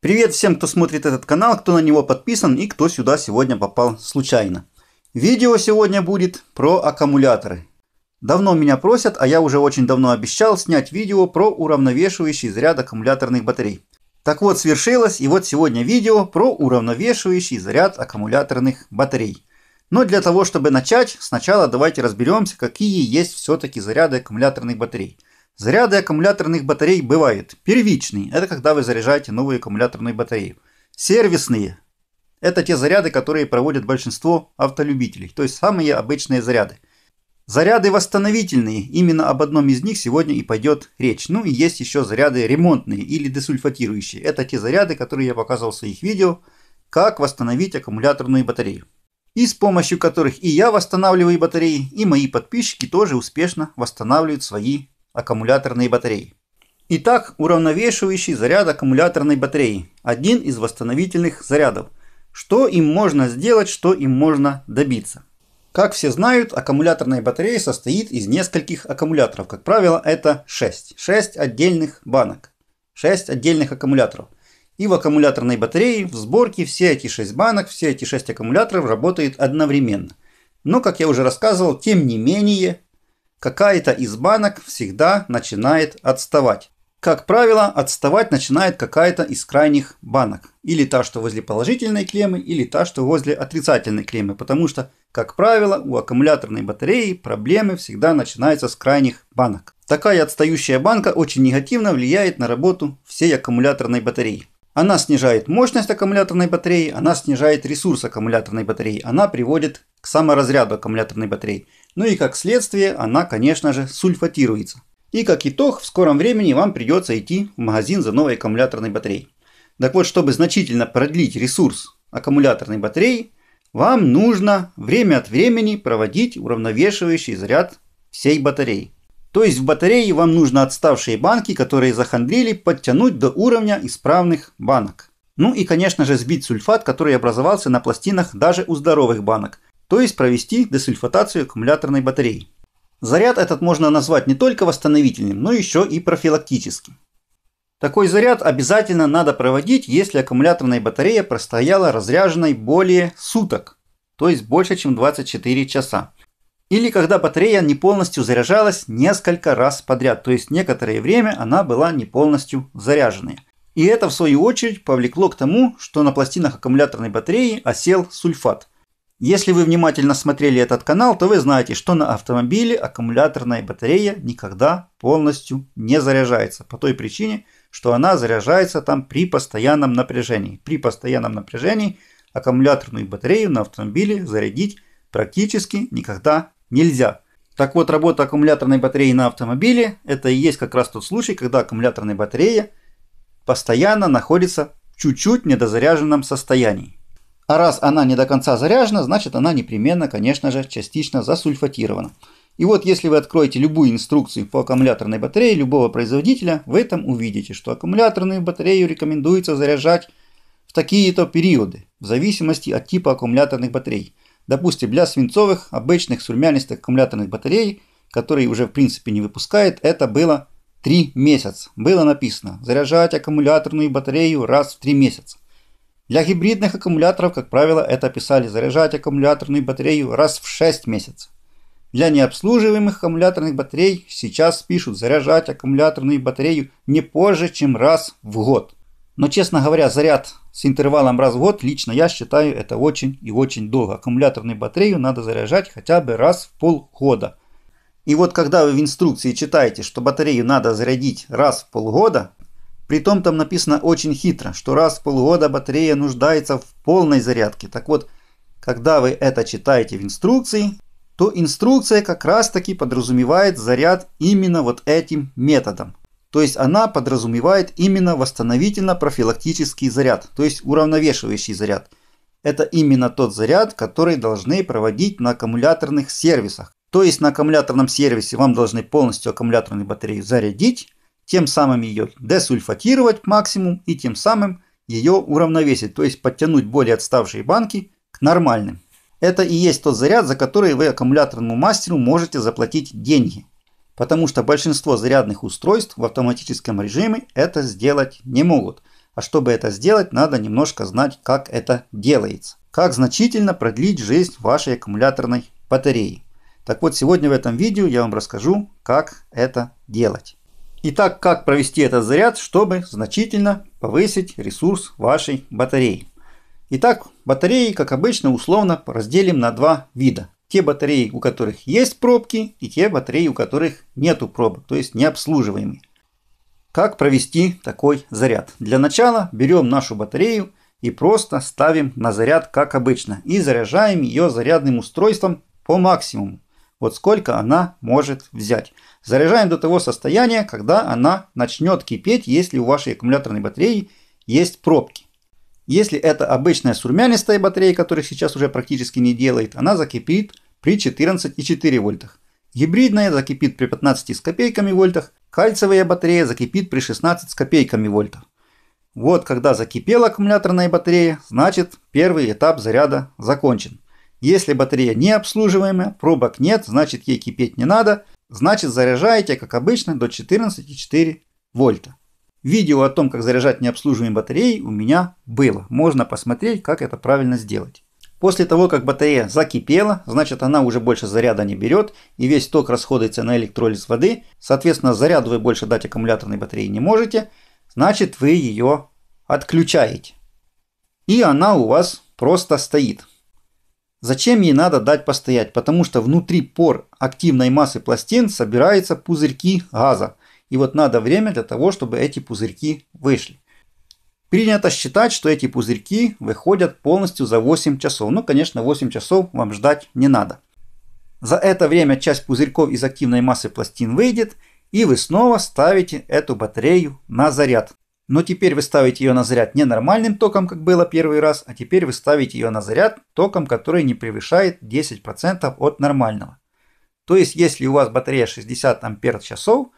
Привет всем, кто смотрит этот канал, кто на него подписан и кто сюда сегодня попал случайно. Видео сегодня будет про аккумуляторы. Давно меня просят, а я уже очень давно обещал снять видео про уравновешивающий заряд аккумуляторных батарей. Так вот, свершилось, и вот сегодня видео про уравновешивающий заряд аккумуляторных батарей. Но для того, чтобы начать, сначала давайте разберемся, какие есть все-таки заряды аккумуляторных батарей. Заряды аккумуляторных батарей бывают. Первичные – это когда вы заряжаете новую аккумуляторную батарею, Сервисные – это те заряды, которые проводят большинство автолюбителей, то есть самые обычные заряды. Заряды восстановительные, именно об одном из них сегодня и пойдет речь. Ну и есть еще заряды ремонтные или десульфатирующие. Это те заряды, которые я показывал в своих видео, как восстановить аккумуляторную батарею. И с помощью которых и я восстанавливаю батареи, и мои подписчики тоже успешно восстанавливают свои аккумуляторной батареи. Итак, уравновешивающий заряд аккумуляторной батареи – один из восстановительных зарядов. Что им можно сделать, что им можно добиться? Как все знают, аккумуляторная батарея состоит из нескольких аккумуляторов. Как правило, это 6. 6 отдельных банок. 6 отдельных аккумуляторов. И в аккумуляторной батарее в сборке все эти 6 банок, все эти 6 аккумуляторов работают одновременно. Но, как я уже рассказывал, тем не менее, Какая-то из банок всегда начинает отставать. Как правило, отставать начинает какая-то из крайних банок. Или та, что возле положительной клеммы, или та, что возле отрицательной клеммы. Потому что, как правило, у аккумуляторной батареи проблемы всегда начинаются с крайних банок. Такая отстающая банка очень негативно влияет на работу всей аккумуляторной батареи. Она снижает мощность аккумуляторной батареи, она снижает ресурс аккумуляторной батареи, она приводит к саморазряду аккумуляторной батареи. Ну и как следствие она, конечно же, сульфатируется. И как итог, в скором времени вам придется идти в магазин за новой аккумуляторной батареей. Так вот, чтобы значительно продлить ресурс аккумуляторной батареи, вам нужно время от времени проводить уравновешивающий заряд всей батареи. То есть в батарее вам нужно отставшие банки, которые захандрили, подтянуть до уровня исправных банок. Ну и конечно же сбить сульфат, который образовался на пластинах даже у здоровых банок то есть провести десульфатацию аккумуляторной батареи. Заряд этот можно назвать не только восстановительным, но еще и профилактическим. Такой заряд обязательно надо проводить, если аккумуляторная батарея простояла разряженной более суток, то есть больше чем 24 часа. Или когда батарея не полностью заряжалась несколько раз подряд, то есть некоторое время она была не полностью заряженной. И это в свою очередь повлекло к тому, что на пластинах аккумуляторной батареи осел сульфат – если вы внимательно смотрели этот канал, то вы знаете, что на автомобиле аккумуляторная батарея никогда полностью не заряжается. По той причине, что она заряжается там при постоянном напряжении. При постоянном напряжении аккумуляторную батарею на автомобиле зарядить практически никогда нельзя. Так вот, работа аккумуляторной батареи на автомобиле – это и есть как раз тот случай, когда аккумуляторная батарея постоянно находится в чуть-чуть недозаряженном состоянии. А раз она не до конца заряжена, значит она непременно, конечно же, частично засульфатирована. И вот если вы откроете любую инструкцию по аккумуляторной батарее любого производителя, в этом увидите, что аккумуляторную батарею рекомендуется заряжать в такие-то периоды, в зависимости от типа аккумуляторных батарей. Допустим, для свинцовых, обычных сурмянистых аккумуляторных батарей, которые уже в принципе не выпускает, это было 3 месяца. Было написано заряжать аккумуляторную батарею раз в 3 месяца. Для гибридных аккумуляторов, как правило, это писали заряжать аккумуляторную батарею раз в 6 месяцев. Для необслуживаемых аккумуляторных батарей сейчас пишут заряжать аккумуляторную батарею не позже, чем раз в год. Но, честно говоря, заряд с интервалом раз в год лично я считаю это очень и очень долго. Аккумуляторную батарею надо заряжать хотя бы раз в полгода. И вот когда вы в инструкции читаете, что батарею надо зарядить раз в полгода, Притом там написано очень хитро, что раз в полгода батарея нуждается в полной зарядке. Так вот, когда вы это читаете в инструкции, то инструкция как раз таки подразумевает заряд именно вот этим методом. То есть она подразумевает именно восстановительно-профилактический заряд, то есть уравновешивающий заряд. Это именно тот заряд, который должны проводить на аккумуляторных сервисах. То есть на аккумуляторном сервисе вам должны полностью аккумуляторную батарею зарядить, тем самым ее десульфатировать максимум и тем самым ее уравновесить, то есть подтянуть более отставшие банки к нормальным. Это и есть тот заряд, за который вы аккумуляторному мастеру можете заплатить деньги. Потому что большинство зарядных устройств в автоматическом режиме это сделать не могут. А чтобы это сделать, надо немножко знать, как это делается. Как значительно продлить жизнь вашей аккумуляторной батареи. Так вот, сегодня в этом видео я вам расскажу, как это делать. Итак, как провести этот заряд, чтобы значительно повысить ресурс вашей батареи? Итак, батареи, как обычно, условно разделим на два вида. Те батареи, у которых есть пробки, и те батареи, у которых нету пробок, то есть необслуживаемые. Как провести такой заряд? Для начала берем нашу батарею и просто ставим на заряд, как обычно, и заряжаем ее зарядным устройством по максимуму. Вот сколько она может взять. Заряжаем до того состояния, когда она начнет кипеть, если у вашей аккумуляторной батареи есть пробки. Если это обычная сурмянистая батарея, которая сейчас уже практически не делает, она закипит при 14,4 вольтах. Гибридная закипит при 15 с копейками вольтах, кальциевая батарея закипит при 16 с копейками вольтов. Вот когда закипела аккумуляторная батарея, значит первый этап заряда закончен. Если батарея не обслуживаемая, пробок нет, значит ей кипеть не надо, значит заряжаете, как обычно, до 14,4 вольта. Видео о том, как заряжать необслуживаемые батареи у меня было. Можно посмотреть, как это правильно сделать. После того, как батарея закипела, значит она уже больше заряда не берет и весь ток расходуется на электролиз воды. Соответственно, заряду вы больше дать аккумуляторной батареи не можете. Значит вы ее отключаете. И она у вас просто стоит. Зачем ей надо дать постоять? Потому что внутри пор активной массы пластин собираются пузырьки газа. И вот надо время для того, чтобы эти пузырьки вышли. Принято считать, что эти пузырьки выходят полностью за 8 часов. Ну, конечно, 8 часов вам ждать не надо. За это время часть пузырьков из активной массы пластин выйдет, и вы снова ставите эту батарею на заряд. Но теперь вы ставите ее на заряд не нормальным током, как было первый раз, а теперь вы ставите ее на заряд током, который не превышает 10% от нормального. То есть, если у вас батарея 60 ампер часов,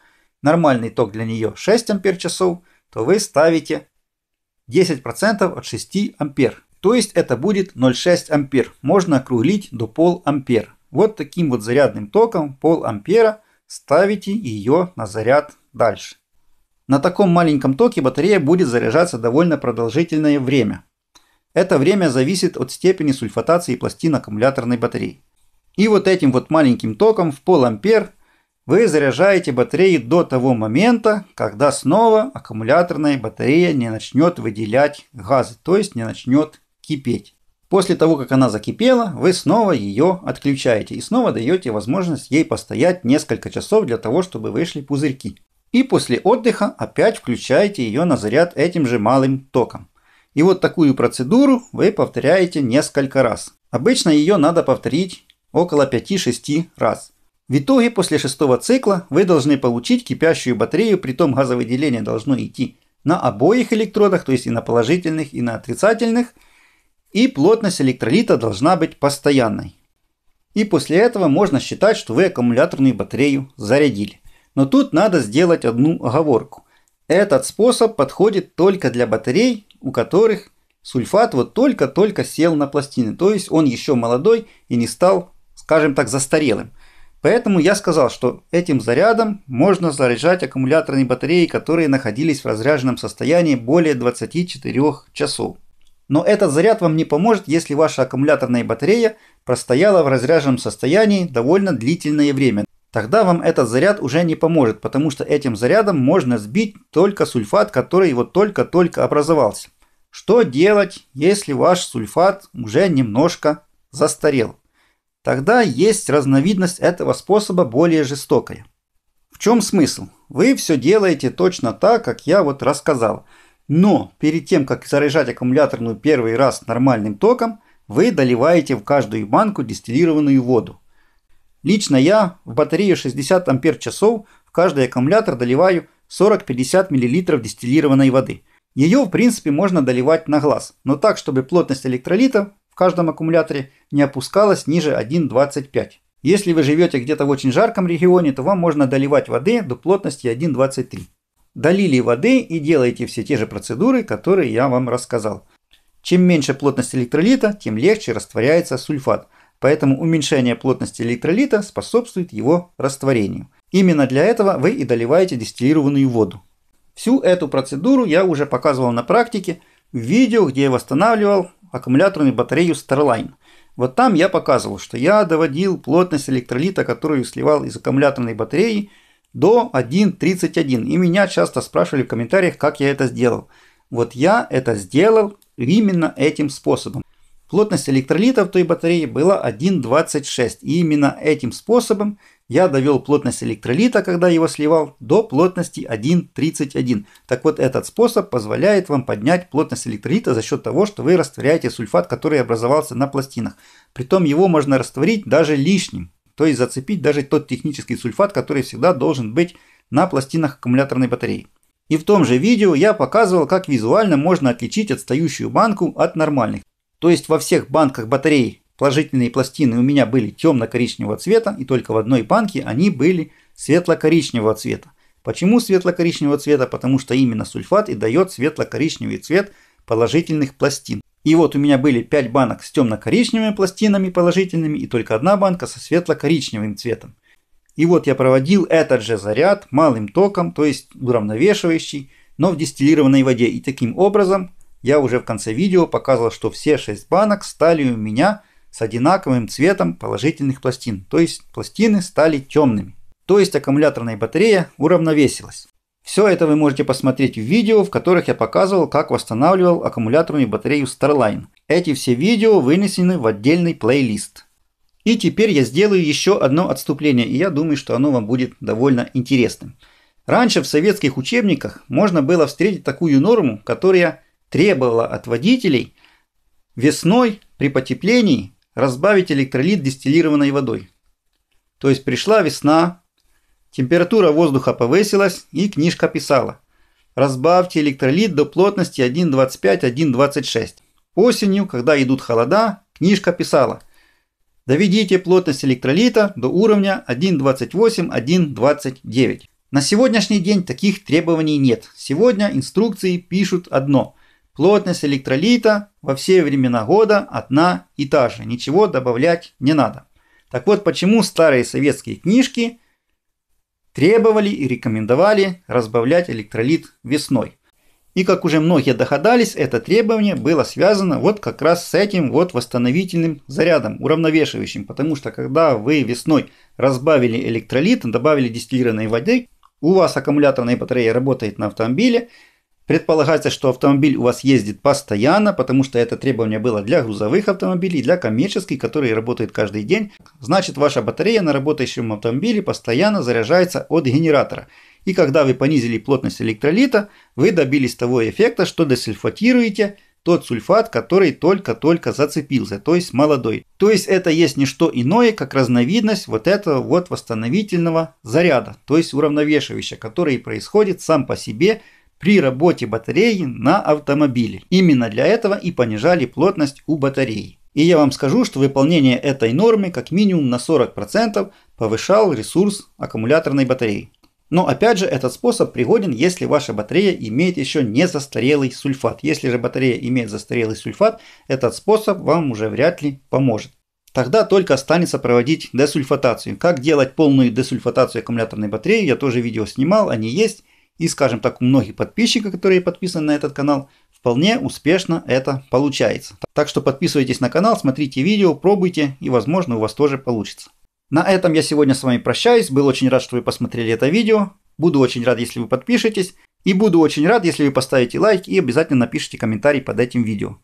нормальный ток для нее 6 ампер часов, то вы ставите 10% от 6 ампер. То есть это будет 0,6 ампер. Можно округлить до пол ампер. Вот таким вот зарядным током пол ампера ставите ее на заряд дальше. На таком маленьком токе батарея будет заряжаться довольно продолжительное время. Это время зависит от степени сульфатации пластин аккумуляторной батареи. И вот этим вот маленьким током в пол ампер вы заряжаете батареи до того момента, когда снова аккумуляторная батарея не начнет выделять газы, то есть не начнет кипеть. После того, как она закипела, вы снова ее отключаете и снова даете возможность ей постоять несколько часов для того, чтобы вышли пузырьки и после отдыха опять включаете ее на заряд этим же малым током. И вот такую процедуру вы повторяете несколько раз. Обычно ее надо повторить около 5-6 раз. В итоге после шестого цикла вы должны получить кипящую батарею, при том газовое деление должно идти на обоих электродах, то есть и на положительных, и на отрицательных, и плотность электролита должна быть постоянной. И после этого можно считать, что вы аккумуляторную батарею зарядили. Но тут надо сделать одну оговорку. Этот способ подходит только для батарей, у которых сульфат вот только-только сел на пластины. То есть он еще молодой и не стал, скажем так, застарелым. Поэтому я сказал, что этим зарядом можно заряжать аккумуляторные батареи, которые находились в разряженном состоянии более 24 часов. Но этот заряд вам не поможет, если ваша аккумуляторная батарея простояла в разряженном состоянии довольно длительное время тогда вам этот заряд уже не поможет, потому что этим зарядом можно сбить только сульфат, который вот только-только образовался. Что делать, если ваш сульфат уже немножко застарел? Тогда есть разновидность этого способа более жестокая. В чем смысл? Вы все делаете точно так, как я вот рассказал. Но перед тем, как заряжать аккумуляторную первый раз нормальным током, вы доливаете в каждую банку дистиллированную воду. Лично я в батарею 60 ампер-часов в каждый аккумулятор доливаю 40-50 мл дистиллированной воды. Ее в принципе можно доливать на глаз, но так, чтобы плотность электролита в каждом аккумуляторе не опускалась ниже 1,25. Если вы живете где-то в очень жарком регионе, то вам можно доливать воды до плотности 1,23. Долили воды и делаете все те же процедуры, которые я вам рассказал. Чем меньше плотность электролита, тем легче растворяется сульфат – поэтому уменьшение плотности электролита способствует его растворению. Именно для этого вы и доливаете дистиллированную воду. Всю эту процедуру я уже показывал на практике в видео, где я восстанавливал аккумуляторную батарею Starline. Вот там я показывал, что я доводил плотность электролита, которую сливал из аккумуляторной батареи, до 1.31. И меня часто спрашивали в комментариях, как я это сделал. Вот я это сделал именно этим способом. Плотность электролита в той батарее была 1,26. И именно этим способом я довел плотность электролита, когда его сливал, до плотности 1,31. Так вот, этот способ позволяет вам поднять плотность электролита за счет того, что вы растворяете сульфат, который образовался на пластинах. Притом его можно растворить даже лишним, то есть зацепить даже тот технический сульфат, который всегда должен быть на пластинах аккумуляторной батареи. И в том же видео я показывал, как визуально можно отличить отстающую банку от нормальных. То есть во всех банках батарей положительные пластины у меня были темно-коричневого цвета, и только в одной банке они были светло-коричневого цвета. Почему светло-коричневого цвета? Потому что именно сульфат и дает светло-коричневый цвет положительных пластин. И вот у меня были 5 банок с темно-коричневыми пластинами положительными и только одна банка со светло-коричневым цветом. И вот я проводил этот же заряд малым током, то есть уравновешивающий, но в дистиллированной воде. И таким образом я уже в конце видео показывал, что все 6 банок стали у меня с одинаковым цветом положительных пластин, то есть пластины стали темными. То есть аккумуляторная батарея уравновесилась. Все это вы можете посмотреть в видео, в которых я показывал, как восстанавливал аккумуляторную батарею Starline. Эти все видео вынесены в отдельный плейлист. И теперь я сделаю еще одно отступление, и я думаю, что оно вам будет довольно интересным. Раньше в советских учебниках можно было встретить такую норму, которая требовала от водителей весной при потеплении разбавить электролит дистиллированной водой. То есть пришла весна, температура воздуха повысилась и книжка писала «Разбавьте электролит до плотности 1,25-1,26». Осенью, когда идут холода, книжка писала «Доведите плотность электролита до уровня 1,28-1,29». На сегодняшний день таких требований нет. Сегодня инструкции пишут одно – Плотность электролита во все времена года одна и та же. Ничего добавлять не надо. Так вот почему старые советские книжки требовали и рекомендовали разбавлять электролит весной. И как уже многие догадались, это требование было связано вот как раз с этим вот восстановительным зарядом, уравновешивающим, потому что когда вы весной разбавили электролит, добавили дистиллированной воды, у вас аккумуляторная батарея работает на автомобиле, Предполагается, что автомобиль у вас ездит постоянно, потому что это требование было для грузовых автомобилей, для коммерческих, которые работают каждый день. Значит, ваша батарея на работающем автомобиле постоянно заряжается от генератора. И когда вы понизили плотность электролита, вы добились того эффекта, что десульфатируете тот сульфат, который только-только зацепился, то есть молодой. То есть это есть не что иное, как разновидность вот этого вот восстановительного заряда, то есть уравновешивающего, который происходит сам по себе – при работе батареи на автомобиле. Именно для этого и понижали плотность у батареи. И я вам скажу, что выполнение этой нормы как минимум на 40% повышал ресурс аккумуляторной батареи. Но опять же, этот способ пригоден, если ваша батарея имеет еще не застарелый сульфат. Если же батарея имеет застарелый сульфат, этот способ вам уже вряд ли поможет. Тогда только останется проводить десульфатацию. Как делать полную десульфатацию аккумуляторной батареи, я тоже видео снимал, они есть. И, скажем так, у многих подписчиков, которые подписаны на этот канал, вполне успешно это получается. Так что подписывайтесь на канал, смотрите видео, пробуйте и возможно у вас тоже получится. На этом я сегодня с вами прощаюсь. Был очень рад, что вы посмотрели это видео. Буду очень рад, если вы подпишетесь. И буду очень рад, если вы поставите лайк и обязательно напишите комментарий под этим видео.